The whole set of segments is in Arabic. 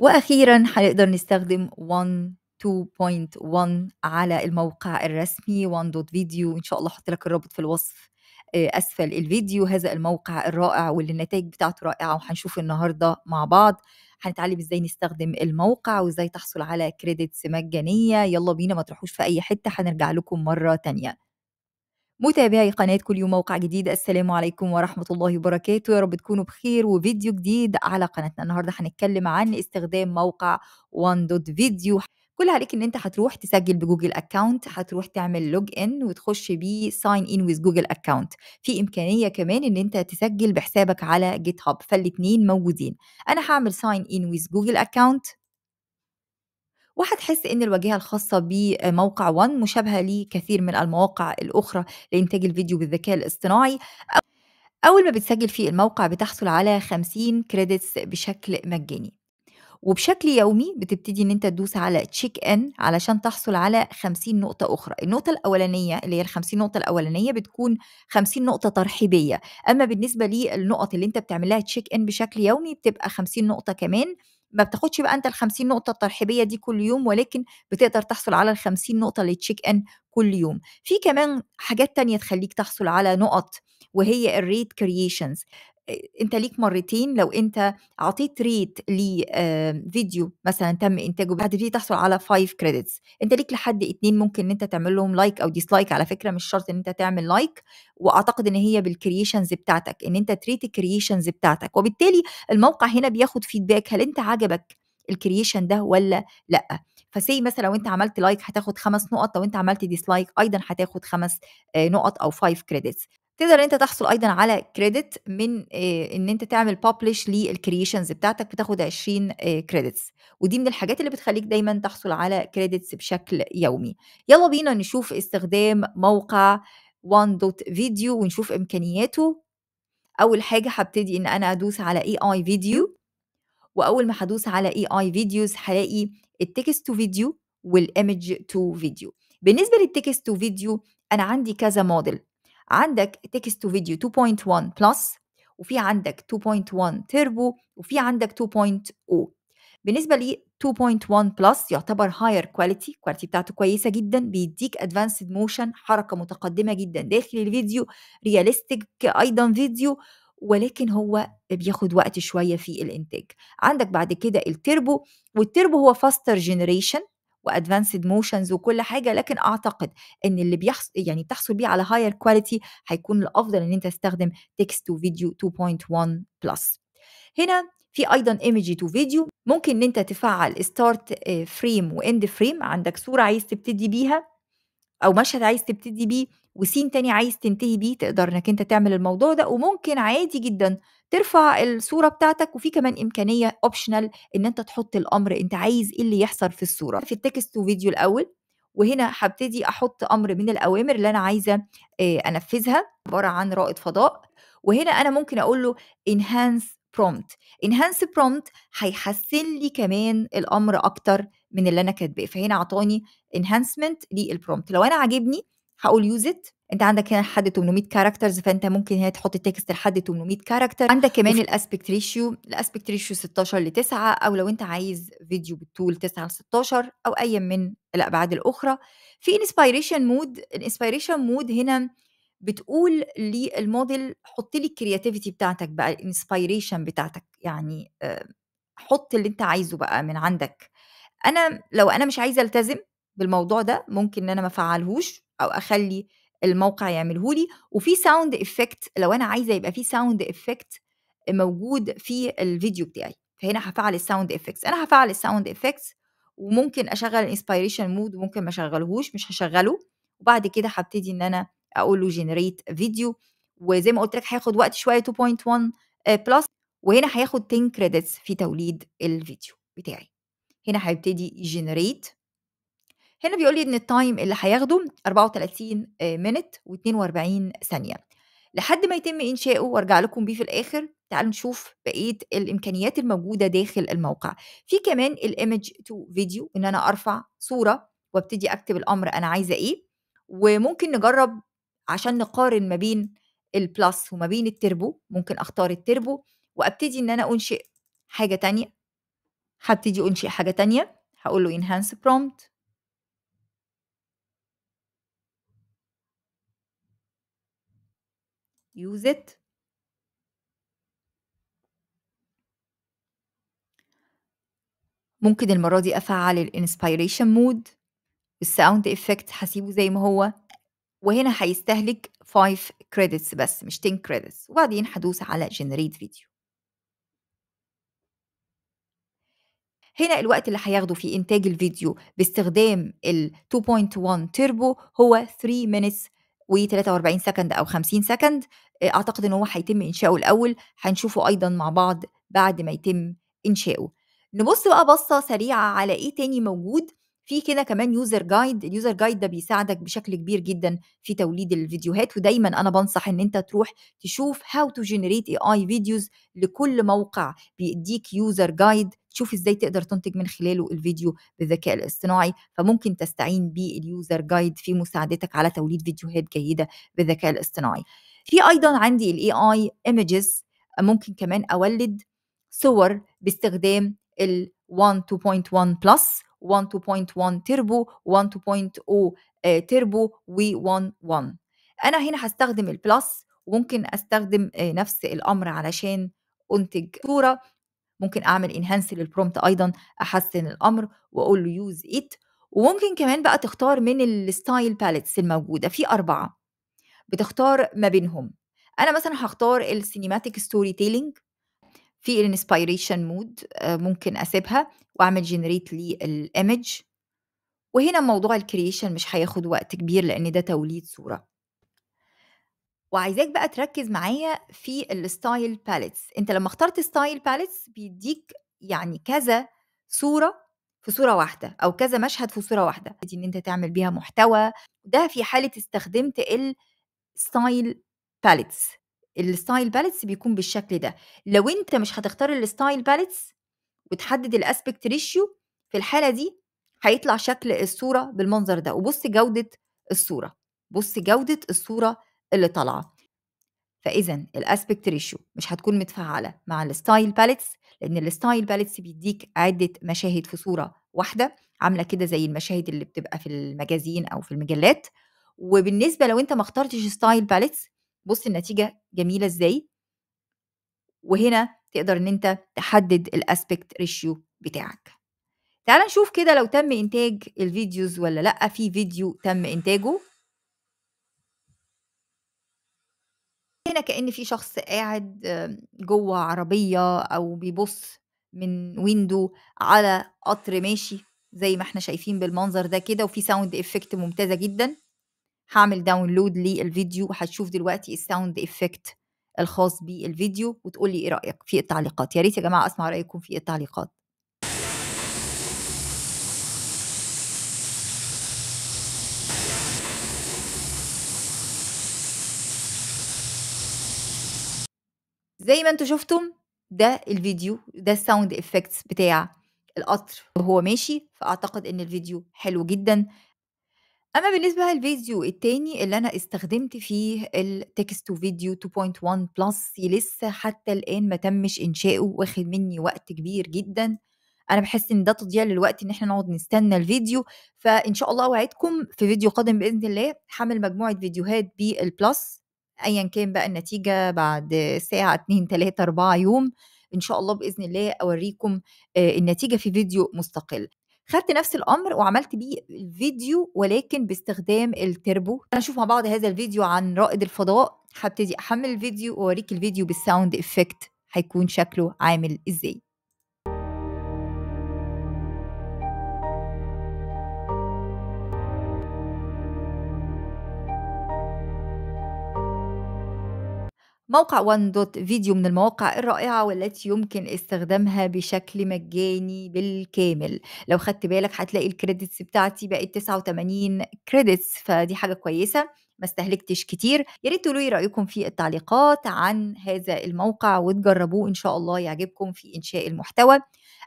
واخيرا هنقدر نستخدم 1 2.1 على الموقع الرسمي 1.video ان شاء الله احط لك الرابط في الوصف آه، اسفل الفيديو هذا الموقع الرائع واللي النتائج بتاعته رائعه وهنشوف النهارده مع بعض هنتعلم ازاي نستخدم الموقع وازاي تحصل على كريدتس مجانيه يلا بينا ما تروحوش في اي حته هنرجع لكم مره تانيه متابعي قناة كل يوم موقع جديد السلام عليكم ورحمة الله وبركاته يا رب تكونوا بخير وفيديو جديد على قناتنا النهاردة هنتكلم عن استخدام موقع وان دوت فيديو كل عليك ان انت هتروح تسجل بجوجل اكونت هتروح تعمل لوج ان وتخش بيه ساين ان ويز جوجل اكونت في امكانيه كمان ان انت تسجل بحسابك على جيت هاب فالاثنين موجودين انا هعمل ساين ان ويز جوجل اكونت وهتحس إن الواجهة الخاصة بموقع وان مشابهة لكثير من المواقع الأخرى لإنتاج الفيديو بالذكاء الاصطناعي أول ما بتسجل في الموقع بتحصل على 50 كريدتس بشكل مجاني وبشكل يومي بتبتدي ان انت تدوس على تشيك ان علشان تحصل على 50 نقطه اخرى النقطه الاولانيه اللي هي ال 50 نقطه الاولانيه بتكون 50 نقطه ترحيبيه اما بالنسبه للنقط اللي انت بتعمل لها تشيك ان بشكل يومي بتبقى 50 نقطه كمان ما بتاخدش بقى انت ال 50 نقطه الترحيبيه دي كل يوم ولكن بتقدر تحصل على ال 50 نقطه للتشيك ان كل يوم في كمان حاجات تانية تخليك تحصل على نقط وهي الريت كرييشنز انت ليك مرتين لو انت اعطيت ريت لفيديو آه، مثلا تم انتاجه هتبتدي تحصل على 5 كريدتس انت ليك لحد اتنين ممكن ان انت تعمل لهم لايك like او ديسلايك على فكره مش شرط ان انت تعمل لايك like واعتقد ان هي بالكرييشنز بتاعتك ان انت تريت الكرييشنز بتاعتك وبالتالي الموقع هنا بياخد فيدباك هل انت عجبك الكرييشن ده ولا لا فسي مثلا لو انت عملت لايك هتاخد خمس نقط لو انت عملت ديسلايك ايضا هتاخد خمس آه، نقط او 5 كريدتس تقدر انت تحصل ايضا على كريدت من آه، ان انت تعمل بابليش للكرييشنز بتاعتك بتاخد 20 كريدتس آه، ودي من الحاجات اللي بتخليك دايما تحصل على كريدتس بشكل يومي يلا بينا نشوف استخدام موقع فيديو ونشوف امكانياته اول حاجه هبتدي ان انا ادوس على اي اي فيديو واول ما هدوس على اي اي فيديوز هلاقي التكست تو فيديو والايمج تو فيديو بالنسبه للتكست تو فيديو انا عندي كذا موديل عندك تكست تو فيديو 2.1 بلس وفي عندك 2.1 تربو وفي عندك 2.0 بالنسبه ل 2.1 بلس يعتبر هاير كواليتي الكواليتي بتاعته كويسه جدا بيديك ادفانسد موشن حركه متقدمه جدا داخل الفيديو رياليستيك ايضا فيديو ولكن هو بياخد وقت شويه في الانتاج عندك بعد كده التربو والتربو هو فاستر جنريشن وادفانسد موشنز وكل حاجه لكن اعتقد ان اللي بيحصل يعني بتحصل بيه على هاير كواليتي هيكون الافضل ان انت تستخدم تكست تو فيديو 2.1 بلس هنا في ايضا ايميجي تو فيديو ممكن ان انت تفعل ستارت فريم واند فريم عندك صوره عايز تبتدي بيها او مشهد عايز تبتدي بيه وسين تاني عايز تنتهي بيه تقدر انك انت تعمل الموضوع ده وممكن عادي جدا ترفع الصوره بتاعتك وفي كمان امكانيه اوبشنال ان انت تحط الامر انت عايز ايه اللي يحصل في الصوره في التكست وفيديو الاول وهنا هبتدي احط امر من الاوامر اللي انا عايزه آه، انفذها عباره عن رائد فضاء وهنا انا ممكن اقول له انهانس برومت انهانس برومت هيحسن لي كمان الامر اكتر من اللي انا كاتباه فهنا اعطاني انهانسمنت للبرومت لو انا عاجبني هقول يوز ات انت عندك هنا لحد 800 كاركترز فانت ممكن هنا تحط التكست لحد 800 كاركتر عندك كمان الاسبكت ريشيو الاسبكت ريشيو 16 ل 9 او لو انت عايز فيديو بالطول 9 ل 16 او ايا من الابعاد الاخرى في انسبيريشن مود الانسبيريشن مود هنا بتقول للموديل حط لي الكرياتيفيتي بتاعتك بقى الانسبيريشن بتاعتك يعني آه، حط اللي انت عايزه بقى من عندك انا لو انا مش عايزه التزم بالموضوع ده ممكن ان انا ما افعلهوش او اخلي الموقع يعمله لي وفي ساوند افكت لو انا عايزه يبقى في ساوند افكت موجود في الفيديو بتاعي فهنا هفعل الساوند افكتس انا هفعل الساوند افكتس وممكن اشغل الانسبيريشن مود وممكن ما اشغلهوش مش هشغله وبعد كده هبتدي ان انا اقول له جنريت فيديو وزي ما قلت لك هياخد وقت شويه 2.1 بلس آه، وهنا هياخد 10 كريدتس في توليد الفيديو بتاعي هنا هيبتدي يجنريت هنا بيقول لي ان التايم اللي هياخده 34 مينت و42 ثانيه لحد ما يتم انشائه وارجع لكم بيه في الاخر تعالوا نشوف بقيه الامكانيات الموجوده داخل الموقع في كمان الايمج تو فيديو ان انا ارفع صوره وابتدي اكتب الامر انا عايزه ايه وممكن نجرب عشان نقارن ما بين البلس وما بين التربو ممكن اختار التربو وابتدي ان انا انشئ حاجه تانية هبتدي انشئ حاجه تانية هقول له انهانس برومت use it ممكن المرة دي أفعل الانسبيريشن مود الساوند افكت هسيبه زي ما هو وهنا هيستهلك 5 كريدتس بس مش 10 كريدتس وبعدين هدوس على جنريت فيديو هنا الوقت اللي هياخده في انتاج الفيديو باستخدام ال 2.1 تيربو هو 3 minutes و43 سكند او 50 سكند آه، اعتقد ان هو هيتم انشاؤه الاول هنشوفه ايضا مع بعض بعد ما يتم انشاؤه نبص بقى بصه سريعه على ايه تاني موجود في كده كمان يوزر جايد اليوزر جايد ده بيساعدك بشكل كبير جدا في توليد الفيديوهات ودايما انا بنصح ان انت تروح تشوف هاو تو جنريت اي اي فيديوز لكل موقع بيديك يوزر جايد تشوف ازاي تقدر تنتج من خلاله الفيديو بالذكاء الاصطناعي فممكن تستعين باليوزر جايد في مساعدتك على توليد فيديوهات جيده بالذكاء الاصطناعي في ايضا عندي الاي اي ايمجز ممكن كمان اولد صور باستخدام ال 1.2.1 بلس 1.2.1 تربو 1 تربو و 1.1 انا هنا هستخدم البلس وممكن استخدم آه، نفس الامر علشان انتج صوره ممكن اعمل انهانس للبرومت ايضا احسن الامر واقول له يوز ات وممكن كمان بقى تختار من الستايل باليتس الموجوده في اربعه بتختار ما بينهم انا مثلا هختار السينيماتيك ستوري تيلينج في الانسبيريشن آه، مود ممكن اسيبها واعمل جنريت لي الايمج وهنا موضوع الكرييشن مش هياخد وقت كبير لان ده توليد صوره وعايزاك بقى تركز معايا في الستايل باليتس انت لما اخترت ستايل باليتس بيديك يعني كذا صوره في صوره واحده او كذا مشهد في صوره واحده دي ان انت تعمل بيها محتوى ده في حاله استخدمت الستايل باليتس الستايل باليتس بيكون بالشكل ده لو انت مش هتختار الستايل باليتس وتحدد الاسبكت ريشيو في الحاله دي هيطلع شكل الصوره بالمنظر ده وبص جوده الصوره بص جوده الصوره اللي طالعه فاذا الاسبكت ريشيو مش هتكون متفعله مع الستايل باليتس لان الستايل باليتس بيديك عده مشاهد في صوره واحده عامله كده زي المشاهد اللي بتبقى في المجازين او في المجلات وبالنسبه لو انت ما اخترتش ستايل باليتس بص النتيجه جميله ازاي وهنا تقدر ان انت تحدد الاسبكت ريشيو بتاعك تعال نشوف كده لو تم انتاج الفيديوز ولا لا في فيديو تم انتاجه هنا كأن في شخص قاعد جوه عربية أو بيبص من ويندو على قطر ماشي زي ما احنا شايفين بالمنظر ده كده وفي ساوند افكت ممتازة جدا هعمل داونلود للفيديو وهتشوف دلوقتي الساوند افكت الخاص بالفيديو وتقولي ايه رأيك في التعليقات يا ريت يا جماعة اسمع رأيكم في التعليقات زي ما انتوا شفتم ده الفيديو ده الساوند افكتس بتاع القطر وهو ماشي فاعتقد ان الفيديو حلو جدا اما بالنسبه للفيديو الثاني اللي انا استخدمت فيه التكست تو فيديو 2.1 بلس لسه حتى الان ما تمش انشائه واخد مني وقت كبير جدا انا بحس ان ده تضييع للوقت ان احنا نقعد نستنى الفيديو فان شاء الله اوعدكم في فيديو قادم باذن الله حامل مجموعه فيديوهات بالبلس ايا كان بقى النتيجه بعد ساعه 2 3 4 يوم ان شاء الله باذن الله اوريكم النتيجه في فيديو مستقل خدت نفس الامر وعملت بيه الفيديو ولكن باستخدام التربو هنشوف مع بعض هذا الفيديو عن رائد الفضاء هبتدي احمل الفيديو واوريك الفيديو بالساوند افكت هيكون شكله عامل ازاي موقع وان دوت فيديو من المواقع الرائعة والتي يمكن استخدامها بشكل مجاني بالكامل لو خدت بالك هتلاقي الكريدتس بتاعتي بقت 89 كريدتس فدي حاجة كويسة ما استهلكتش كتير يا ريت تقولوا لي رايكم في التعليقات عن هذا الموقع وتجربوه ان شاء الله يعجبكم في انشاء المحتوى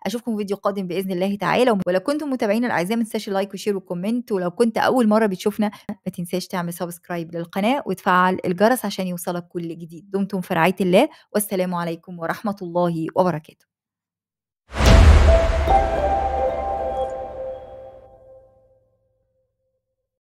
اشوفكم في فيديو قادم باذن الله تعالى ولو كنتم متابعين الاعزاء ما تنساش اللايك وشير وكومنت ولو كنت اول مره بتشوفنا ما تنساش تعمل سبسكرايب للقناه وتفعل الجرس عشان يوصلك كل جديد دمتم في رعايه الله والسلام عليكم ورحمه الله وبركاته